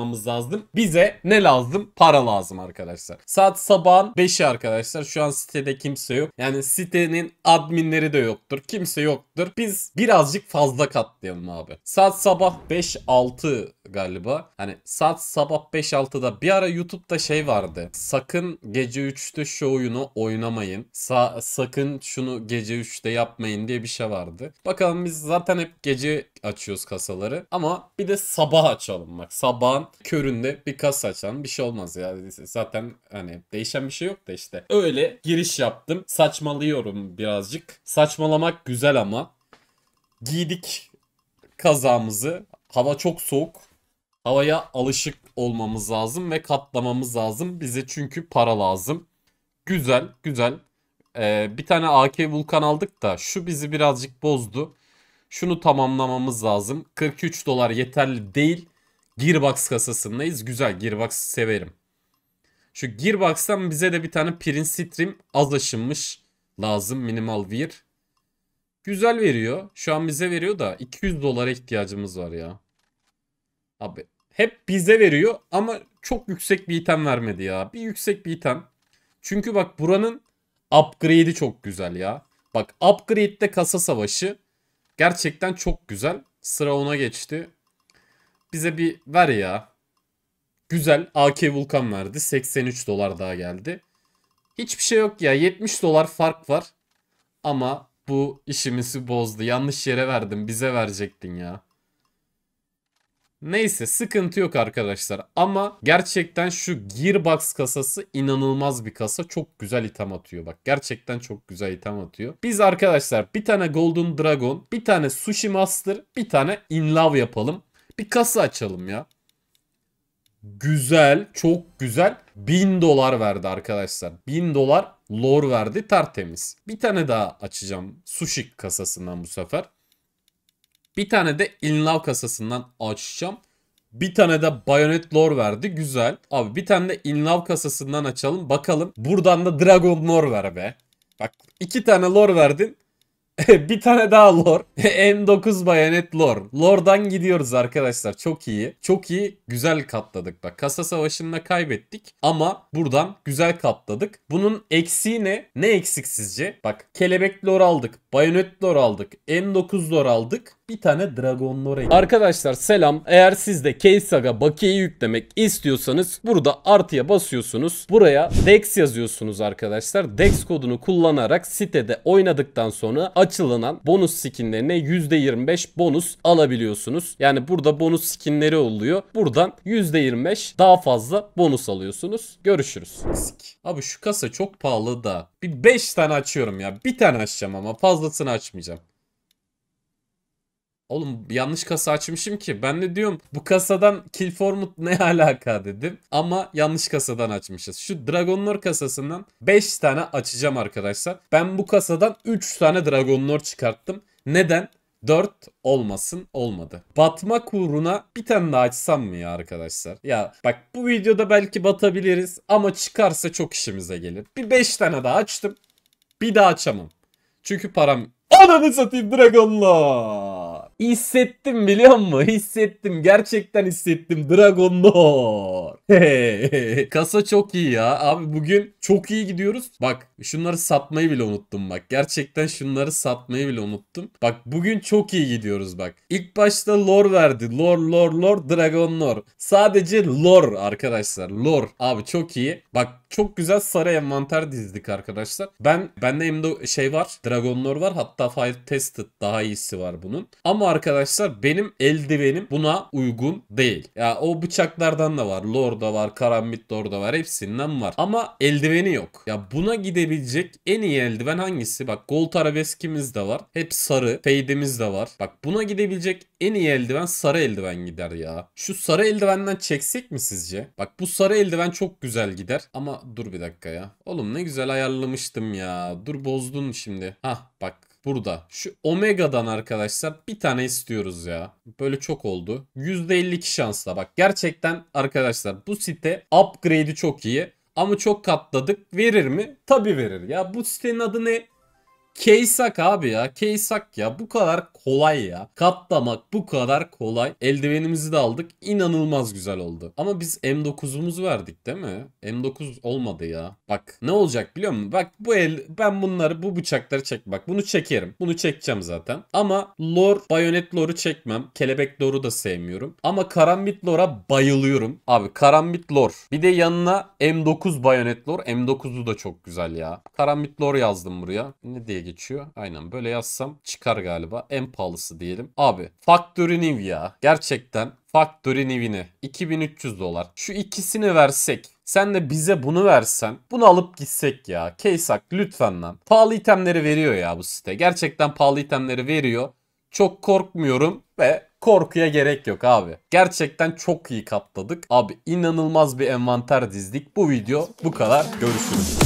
almamız lazım. Bize ne lazım? Para lazım arkadaşlar. Saat sabahın 5'i arkadaşlar. Şu an sitede kimse yok. Yani sitenin adminleri de yoktur. Kimse yoktur. Biz birazcık fazla katlayalım abi. Saat sabah 5-6 galiba. Hani saat sabah 5-6'da bir ara YouTube'da şey vardı. Sakın gece 3'te şu oyunu oynamayın. Sa sakın şunu gece 3'te yapmayın diye bir şey vardı. Bakalım biz zaten hep gece açıyoruz kasaları. Ama bir de sabah açalım bak. Sabahın köründe bir kasa açalım. Bir şey olmaz ya. Zaten hani değişen bir şey yok da işte. Öyle giriş yaptım. Saçmalıyorum birazcık. Saçmalamak güzel ama. Giydik kazamızı. Hava çok soğuk havaya alışık olmamız lazım ve katlamamız lazım. Bize çünkü para lazım. Güzel, güzel. Ee, bir tane AK Vulkan aldık da şu bizi birazcık bozdu. Şunu tamamlamamız lazım. 43 dolar yeterli değil. Gearbox kasasındayız. Güzel, Gearbox'ı severim. Şu Gearbox'tan bize de bir tane Prince Stream az aşınmış lazım. Minimal Wear. Güzel veriyor. Şu an bize veriyor da 200 dolara ihtiyacımız var ya. Abi hep bize veriyor ama çok yüksek bir item vermedi ya. Bir yüksek bir item. Çünkü bak buranın upgrade'i çok güzel ya. Bak upgrade'de kasa savaşı gerçekten çok güzel. Sıra ona geçti. Bize bir ver ya. Güzel AK Vulkan verdi. 83 dolar daha geldi. Hiçbir şey yok ya. 70 dolar fark var. Ama bu işimizi bozdu. Yanlış yere verdim. Bize verecektin ya. Neyse sıkıntı yok arkadaşlar ama gerçekten şu Gearbox kasası inanılmaz bir kasa. Çok güzel item atıyor bak gerçekten çok güzel item atıyor. Biz arkadaşlar bir tane Golden Dragon, bir tane Sushi Master, bir tane In Love yapalım. Bir kasa açalım ya. Güzel, çok güzel. 1000 dolar verdi arkadaşlar. 1000 dolar lore verdi tertemiz. Bir tane daha açacağım. Sushi kasasından bu sefer. Bir tane de Inlaw kasasından açacağım. Bir tane de Bayonet Lore verdi. Güzel. Abi bir tane de Inlaw kasasından açalım. Bakalım. Buradan da Dragon Lore ver be. Bak iki tane lore verdin. bir tane daha lore. M9 bayanet lore. lordan gidiyoruz arkadaşlar. Çok iyi. Çok iyi. Güzel katladık. Bak kasa savaşında kaybettik ama buradan güzel katladık. Bunun eksiği ne? Ne eksik sizce? Bak kelebek lore aldık. Bayonet lore aldık. M9 lore aldık. Bir tane dragon lore. Arkadaşlar selam. Eğer siz de Keisaga bakiyeyi yüklemek istiyorsanız burada artıya basıyorsunuz. Buraya Dex yazıyorsunuz arkadaşlar. Dex kodunu kullanarak sitede oynadıktan sonra aç açılanan bonus skinlerine %25 bonus alabiliyorsunuz. Yani burada bonus skinleri oluyor. Buradan %25 daha fazla bonus alıyorsunuz. Görüşürüz. Abi şu kasa çok pahalı da. Bir 5 tane açıyorum ya. Bir tane açacağım ama fazlasını açmayacağım. Oğlum yanlış kasa açmışım ki. Ben de diyorum bu kasadan kill formut ne alaka dedim. Ama yanlış kasadan açmışız. Şu Dragon Lore kasasından 5 tane açacağım arkadaşlar. Ben bu kasadan 3 tane Dragon Lore çıkarttım. Neden? 4 olmasın olmadı. batma kuruna bir tane daha açsam mı ya arkadaşlar? Ya bak bu videoda belki batabiliriz ama çıkarsa çok işimize gelir. Bir 5 tane daha açtım. Bir daha açamam. Çünkü param... Ananı satayım Dragon'la. Hissettim biliyor musun? Hissettim. Gerçekten hissettim. Dragon Lord. Kasa çok iyi ya. Abi bugün çok iyi gidiyoruz. Bak şunları satmayı bile unuttum bak. Gerçekten şunları satmayı bile unuttum. Bak bugün çok iyi gidiyoruz bak. İlk başta lore verdi. Lore lore lore Dragon Lore. Sadece lore arkadaşlar. Lore. Abi çok iyi. Bak çok güzel sarı envanter dizdik arkadaşlar. Ben bende elimde şey var. Dragon Lore var. Hatta Fire Tested daha iyisi var bunun. Ama arkadaşlar benim eldivenim buna uygun değil. Ya o bıçaklardan da var. Lorda var. Karambit Lor var. Hepsinden var. Ama eldiveni yok. Ya buna gidebilecek en iyi eldiven hangisi? Bak gold arabeskimiz de var. Hep sarı. Fade'imiz de var. Bak buna gidebilecek en iyi eldiven sarı eldiven gider ya. Şu sarı eldivenden çeksek mi sizce? Bak bu sarı eldiven çok güzel gider. Ama dur bir dakika ya. Oğlum ne güzel ayarlamıştım ya. Dur bozdun şimdi. Hah bak Burada. Şu Omega'dan arkadaşlar bir tane istiyoruz ya. Böyle çok oldu. %52 şansla bak. Gerçekten arkadaşlar bu site upgrade'i çok iyi. Ama çok katladık. Verir mi? Tabi verir. Ya bu sitenin adı ne? Keysak abi ya. Keysak ya. Bu kadar kolay ya. Katlamak bu kadar kolay. Eldivenimizi de aldık. İnanılmaz güzel oldu. Ama biz M9'umuzu verdik değil mi? M9 olmadı ya. Bak ne olacak biliyor musun? Bak bu el ben bunları bu bıçakları çek. Bak bunu çekerim. Bunu çekeceğim zaten. Ama lor bayonet loru çekmem. Kelebek loru da sevmiyorum. Ama karambit lora bayılıyorum. Abi karambit lor. Bir de yanına M9 bayonet lor. M9'u da çok güzel ya. Karambit lor yazdım buraya. Ne diye diye geçiyor. Aynen böyle yazsam çıkar galiba. En pahalısı diyelim. Abi Factory New ya. Gerçekten Factory Nivini 2300 dolar. Şu ikisini versek sen de bize bunu versen bunu alıp gitsek ya. Keysak lütfen lan. Pahalı itemleri veriyor ya bu site. Gerçekten pahalı itemleri veriyor. Çok korkmuyorum ve korkuya gerek yok abi. Gerçekten çok iyi katladık. Abi inanılmaz bir envanter dizdik. Bu video bu kadar. Görüşürüz.